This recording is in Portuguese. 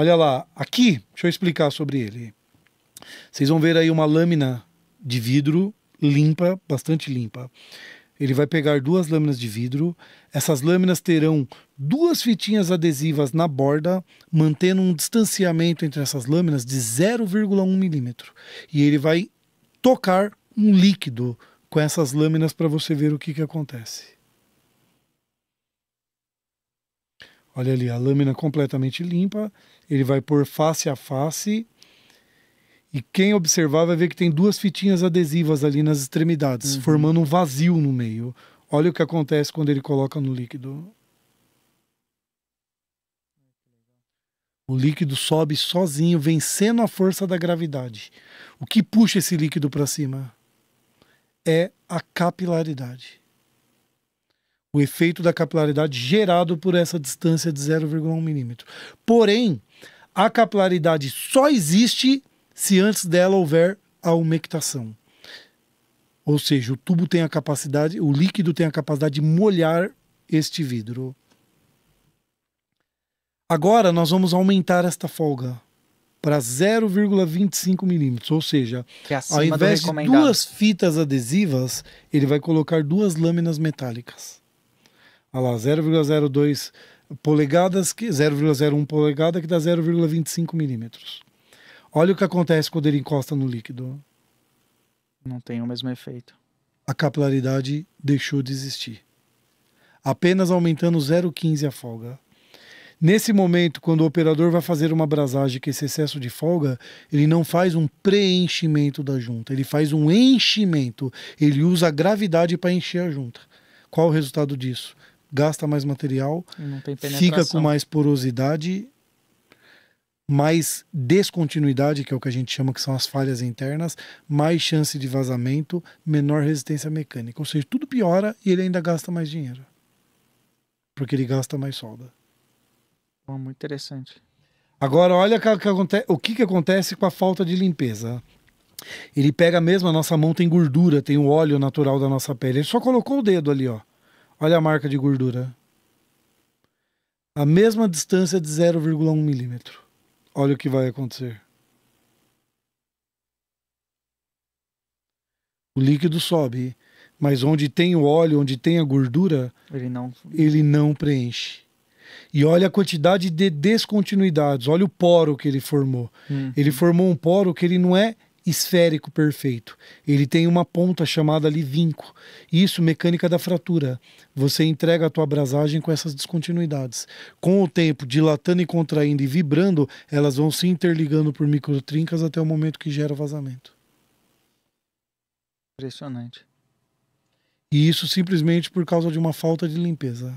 Olha lá, aqui, deixa eu explicar sobre ele. Vocês vão ver aí uma lâmina de vidro limpa, bastante limpa. Ele vai pegar duas lâminas de vidro. Essas lâminas terão duas fitinhas adesivas na borda, mantendo um distanciamento entre essas lâminas de 0,1 milímetro. E ele vai tocar um líquido com essas lâminas para você ver o que, que acontece. Olha ali, a lâmina completamente limpa. Ele vai pôr face a face. E quem observar vai ver que tem duas fitinhas adesivas ali nas extremidades, uhum. formando um vazio no meio. Olha o que acontece quando ele coloca no líquido. O líquido sobe sozinho, vencendo a força da gravidade. O que puxa esse líquido para cima? É a capilaridade o efeito da capilaridade gerado por essa distância de 0,1 milímetro. Porém, a capilaridade só existe se antes dela houver a umectação. Ou seja, o tubo tem a capacidade, o líquido tem a capacidade de molhar este vidro. Agora nós vamos aumentar esta folga para 0,25 milímetros, ou seja, é ao invés de duas fitas adesivas, ele vai colocar duas lâminas metálicas. Olha lá, 0,02 polegadas, 0,01 polegada, que dá 0,25 milímetros. Olha o que acontece quando ele encosta no líquido. Não tem o mesmo efeito. A capilaridade deixou de existir. Apenas aumentando 0,15 a folga. Nesse momento, quando o operador vai fazer uma brasagem que esse excesso de folga, ele não faz um preenchimento da junta, ele faz um enchimento. Ele usa a gravidade para encher a junta. Qual o resultado disso? gasta mais material, fica com mais porosidade, mais descontinuidade, que é o que a gente chama que são as falhas internas, mais chance de vazamento, menor resistência mecânica. Ou seja, tudo piora e ele ainda gasta mais dinheiro. Porque ele gasta mais solda. Bom, muito interessante. Agora, olha o que, que acontece com a falta de limpeza. Ele pega mesmo, a nossa mão tem gordura, tem o óleo natural da nossa pele. Ele só colocou o dedo ali, ó. Olha a marca de gordura. A mesma distância de 0,1 milímetro. Olha o que vai acontecer. O líquido sobe, mas onde tem o óleo, onde tem a gordura, ele não, ele não preenche. E olha a quantidade de descontinuidades, olha o poro que ele formou. Hum. Ele formou um poro que ele não é esférico perfeito. Ele tem uma ponta chamada ali vinco. Isso, mecânica da fratura. Você entrega a tua abrasagem com essas descontinuidades. Com o tempo, dilatando e contraindo e vibrando, elas vão se interligando por microtrincas até o momento que gera vazamento. Impressionante. E isso simplesmente por causa de uma falta de limpeza.